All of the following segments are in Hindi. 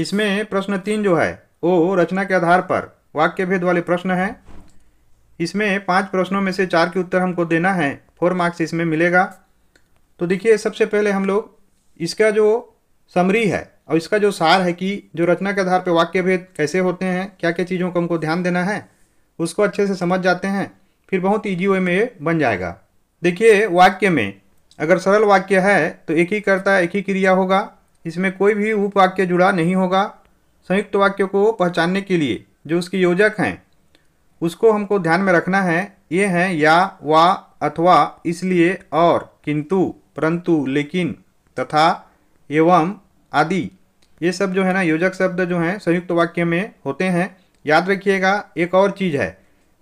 इसमें प्रश्न तीन जो है वो रचना के आधार पर वाक्य भेद वाले प्रश्न हैं इसमें पांच प्रश्नों में से चार के उत्तर हमको देना है फोर मार्क्स इसमें मिलेगा तो देखिए सबसे पहले हम लोग इसका जो समरी है और इसका जो सार है कि जो रचना के आधार पर वाक्य भेद कैसे होते हैं क्या क्या चीज़ों को हमको ध्यान देना है उसको अच्छे से समझ जाते हैं फिर बहुत ईजी वे में ये बन जाएगा देखिए वाक्य में अगर सरल वाक्य है तो एक ही करता एक ही क्रिया होगा इसमें कोई भी उपवाक्य जुड़ा नहीं होगा संयुक्त वाक्य को पहचानने के लिए जो उसकी योजक हैं उसको हमको ध्यान में रखना है ये हैं या वा अथवा इसलिए और किंतु परंतु लेकिन तथा एवं आदि ये सब जो है ना योजक शब्द जो हैं संयुक्त वाक्य में होते हैं याद रखिएगा एक और चीज़ है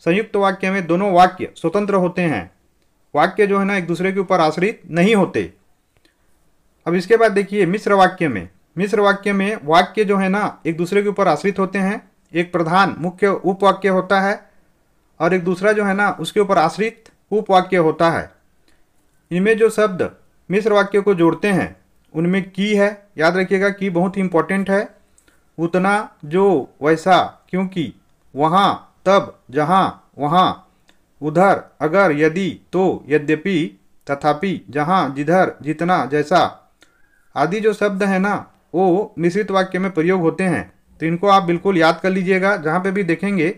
संयुक्त वाक्य में दोनों वाक्य स्वतंत्र होते हैं वाक्य जो है ना एक दूसरे के ऊपर आश्रित नहीं होते अब इसके बाद देखिए मिश्र वाक्य में मिश्र वाक्य में वाक्य जो है ना एक दूसरे के ऊपर आश्रित होते हैं एक प्रधान मुख्य उपवाक्य होता है और एक दूसरा जो है ना उसके ऊपर आश्रित उपवाक्य होता है इनमें जो शब्द मिश्र वाक्य को जोड़ते हैं उनमें की है याद रखिएगा की बहुत ही इम्पोर्टेंट है उतना जो वैसा क्योंकि वहाँ तब जहाँ वहाँ उधर अगर यदि तो यद्यपि तथापि जहाँ जिधर जितना जैसा आदि जो शब्द है ना वो मिश्रित वाक्य में प्रयोग होते हैं तो इनको आप बिल्कुल याद कर लीजिएगा जहाँ पे भी देखेंगे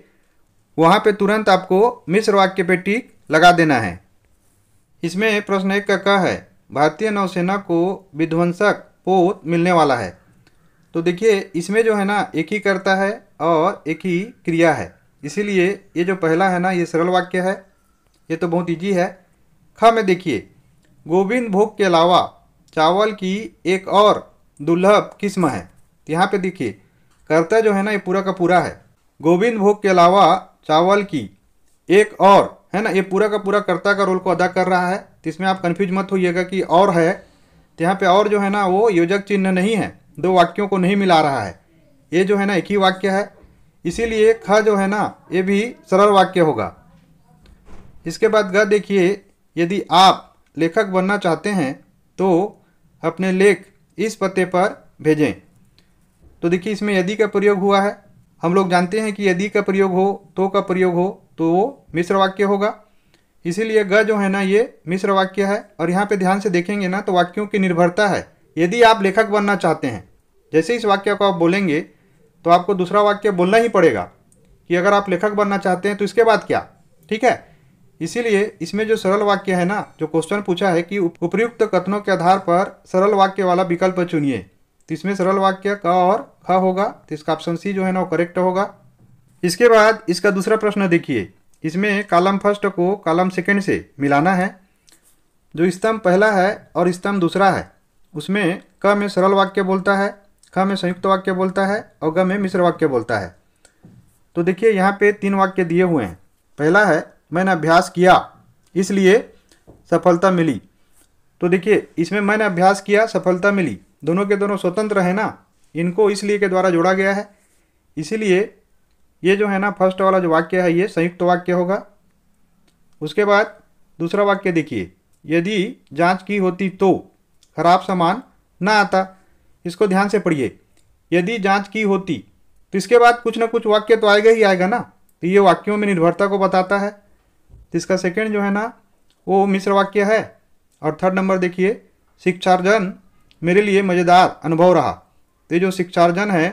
वहाँ पे तुरंत आपको मिश्र वाक्य पे टीक लगा देना है इसमें प्रश्न एक का कह है भारतीय नौसेना को विध्वंसक पोत मिलने वाला है तो देखिए इसमें जो है ना एक ही करता है और एक ही क्रिया है इसीलिए ये जो पहला है ना ये सरल वाक्य है ये तो बहुत ईजी है ख में देखिए गोविंद भोग के अलावा चावल की एक और दुर्लभ किस्म है यहाँ पे देखिए कर्ता जो है ना ये पूरा का पूरा है गोविंद भोग के अलावा चावल की एक और है ना ये पूरा का पूरा कर्ता का रोल को अदा कर रहा है तो इसमें आप कन्फ्यूज मत होइएगा कि और है तो यहाँ पे और जो है ना वो योजक चिन्ह नहीं है दो वाक्यों को नहीं मिला रहा है ये जो है ना एक ही वाक्य है इसीलिए ख जो है ना ये भी सरल वाक्य होगा इसके बाद ग देखिए यदि आप लेखक बनना चाहते हैं तो अपने लेख इस पते पर भेजें तो देखिए इसमें यदि का प्रयोग हुआ है हम लोग जानते हैं कि यदि का प्रयोग हो तो का प्रयोग हो तो वो मिश्र वाक्य होगा इसीलिए ग जो है ना ये मिश्र वाक्य है और यहाँ पे ध्यान से देखेंगे ना तो वाक्यों की निर्भरता है यदि आप लेखक बनना चाहते हैं जैसे इस वाक्य को आप बोलेंगे तो आपको दूसरा वाक्य बोलना ही पड़ेगा कि अगर आप लेखक बनना चाहते हैं तो इसके बाद क्या ठीक है इसीलिए इसमें जो सरल वाक्य है ना जो क्वेश्चन पूछा है कि उपयुक्त कथनों के आधार पर सरल वाक्य वाला विकल्प चुनिए तो इसमें सरल वाक्य क और ख होगा तो इसका ऑप्शन सी जो है ना वो करेक्ट होगा इसके बाद इसका दूसरा प्रश्न देखिए इसमें कालम फर्स्ट को कालम सेकेंड से मिलाना है जो स्तंभ पहला है और स्तंभ दूसरा है उसमें क में सरल वाक्य बोलता है ख में संयुक्त वाक्य बोलता है और ग में मिश्र वाक्य बोलता है तो देखिए यहाँ पे तीन वाक्य दिए हुए हैं पहला है मैंने अभ्यास किया इसलिए सफलता मिली तो देखिए इसमें मैंने अभ्यास किया सफलता मिली दोनों के दोनों स्वतंत्र है ना इनको इसलिए के द्वारा जोड़ा गया है इसीलिए ये जो है ना फर्स्ट वाला जो वाक्य है ये संयुक्त वाक्य होगा उसके बाद दूसरा वाक्य देखिए यदि जांच की होती तो खराब सामान ना आता इसको ध्यान से पढ़िए यदि जांच की होती तो इसके बाद कुछ ना कुछ वाक्य तो आएगा ही आएगा ना तो ये वाक्यों में निर्भरता को बताता है तो इसका सेकेंड जो है ना वो मिश्र वाक्य है और थर्ड नंबर देखिए शिक्षार्जन मेरे लिए मज़ेदार अनुभव रहा तो ये जो शिक्षार्जन है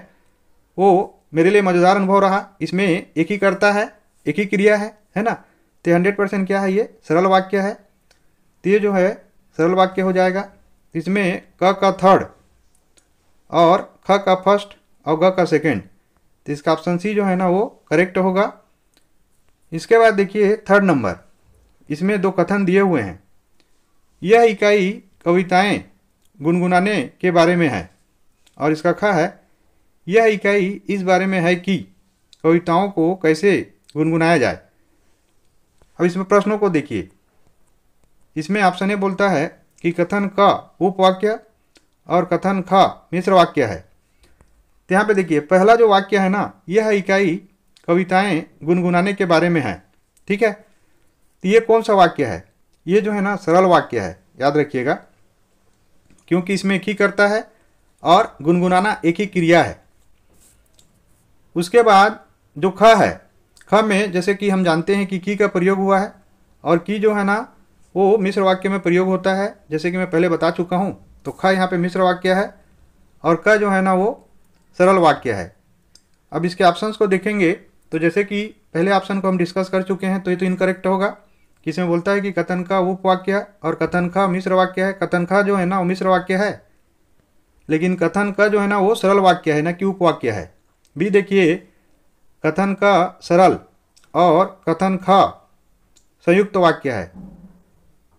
वो मेरे लिए मज़ेदार अनुभव रहा इसमें एक ही करता है एक ही क्रिया है है ना तो हंड्रेड परसेंट क्या है ये सरल वाक्य है तो ये जो है सरल वाक्य हो जाएगा इसमें क का थर्ड और ख का फर्स्ट और ग का सेकेंड तो इसका ऑप्शन सी जो है ना वो करेक्ट होगा इसके बाद देखिए थर्ड नंबर इसमें दो कथन दिए हुए हैं यह इकाई कविताएं गुनगुनाने के बारे में है और इसका खा है यह इकाई इस बारे में है कि कविताओं को कैसे गुनगुनाया जाए अब इसमें प्रश्नों को देखिए इसमें ऑप्शन ए बोलता है कि कथन क उपवाक्य और कथन ख मिश्र वाक्य है तो यहाँ पे देखिए पहला जो वाक्य है ना यह इकाई कविताएं गुनगुनाने के बारे में है ठीक है तो ये कौन सा वाक्य है ये जो है ना सरल वाक्य है याद रखिएगा क्योंकि इसमें एक ही करता है और गुनगुनाना एक ही क्रिया है उसके बाद जो ख है ख में जैसे कि हम जानते हैं कि की का प्रयोग हुआ है और की जो है ना वो मिश्र वाक्य में प्रयोग होता है जैसे कि मैं पहले बता चुका हूँ तो ख यहाँ पे मिश्र वाक्य है और क जो है ना वो सरल वाक्य है अब इसके ऑप्शंस को देखेंगे तो जैसे कि पहले ऑप्शन को हम डिस्कस कर चुके हैं तो ये तो इनकरेक्ट होगा इसमें बोलता है कि कथन का उप वाक्य है और कथन का मिश्र वाक्य है कथन का जो है ना वो मिश्र वाक्य है लेकिन कथन का जो है ना वो सरल वाक्य है ना कि उपवाक्य है भी देखिए कथन का सरल और कथन खा संयुक्त वाक्य है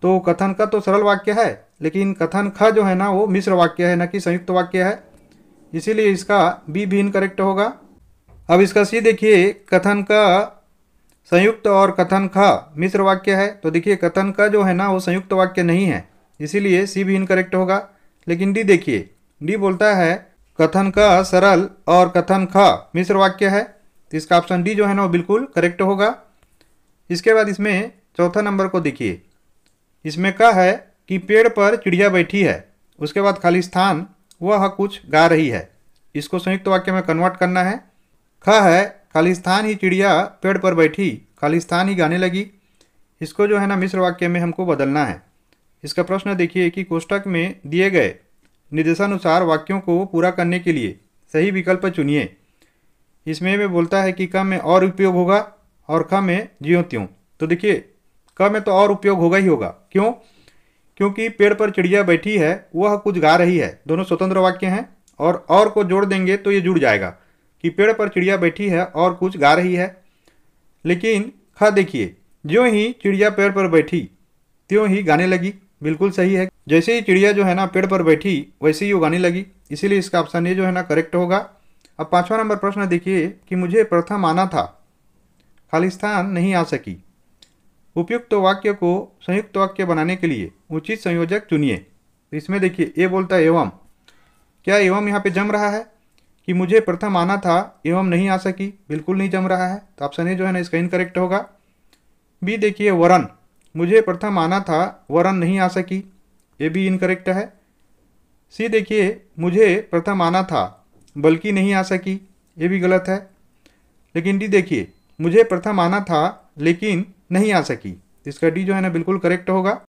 तो कथन का तो सरल वाक्य है लेकिन कथन ख जो है ना वो मिश्र वाक्य है ना कि संयुक्त वाक्य है इसीलिए इसका बी भी इनकरेक्ट होगा अब इसका सी देखिए कथन का संयुक्त और कथन खा मिश्र वाक्य है तो देखिए कथन का जो है ना वो संयुक्त वाक्य नहीं है इसीलिए सी भी इनकरेक्ट होगा लेकिन डी देखिए डी बोलता है कथन का सरल और कथन ख मिश्र वाक्य है तो इसका ऑप्शन डी जो है ना वो बिल्कुल करेक्ट होगा इसके बाद इसमें चौथा नंबर को देखिए इसमें कहा है कि पेड़ पर चिड़िया बैठी है उसके बाद खाली स्थान वह कुछ गा रही है इसको संयुक्त वाक्य में कन्वर्ट करना है ख है खालिस्तान ही चिड़िया पेड़ पर बैठी खालिस्तान ही गाने लगी इसको जो है ना मिश्र वाक्य में हमको बदलना है इसका प्रश्न देखिए कि कोष्टक में दिए गए निर्देशानुसार वाक्यों को पूरा करने के लिए सही विकल्प चुनिए इसमें वे बोलता है कि क में और उपयोग होगा और ख में ज्यो त्यों तो देखिए क में तो और उपयोग होगा ही होगा क्यों क्योंकि पेड़ पर चिड़िया बैठी है वह कुछ गा रही है दोनों स्वतंत्र वाक्य हैं और और को जोड़ देंगे तो ये जुड़ जाएगा कि पेड़ पर चिड़िया बैठी है और कुछ गा रही है लेकिन खा हाँ देखिए जो ही चिड़िया पेड़ पर बैठी त्यों ही गाने लगी बिल्कुल सही है जैसे ही चिड़िया जो है ना पेड़ पर बैठी वैसे ही वो गाने लगी इसीलिए इसका ऑप्शन ये जो है ना करेक्ट होगा अब पांचवा नंबर प्रश्न देखिए कि मुझे प्रथम आना था खालिस्तान नहीं आ सकी उपयुक्त तो वाक्य को संयुक्त तो वाक्य बनाने के लिए उचित संयोजक चुनिए इसमें देखिए ये बोलता है एवं क्या एवं यहाँ पे जम रहा है कि मुझे प्रथम आना था एवं नहीं आ सकी बिल्कुल नहीं जम रहा है तो ऑप्शन ए जो है ना इसका इनकरेक्ट होगा बी देखिए वरन मुझे प्रथम आना था वरन नहीं आ सकी ये भी इनकरेक्ट है सी देखिए मुझे प्रथम आना था बल्कि नहीं आ सकी ये भी गलत है लेकिन डी देखिए मुझे प्रथम आना था लेकिन नहीं आ सकी इसका डी जो है ना बिल्कुल करेक्ट होगा